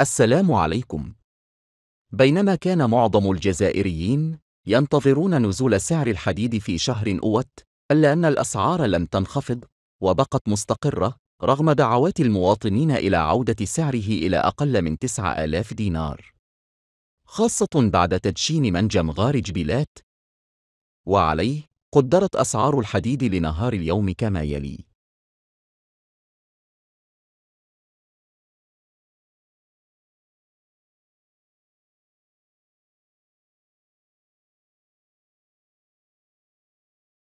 السلام عليكم. بينما كان معظم الجزائريين ينتظرون نزول سعر الحديد في شهر أوت، إلا أن الأسعار لم تنخفض وبقت مستقرة رغم دعوات المواطنين إلى عودة سعره إلى أقل من 9000 دينار. خاصة بعد تدشين منجم غار جبيلات. وعليه قدرت أسعار الحديد لنهار اليوم كما يلي: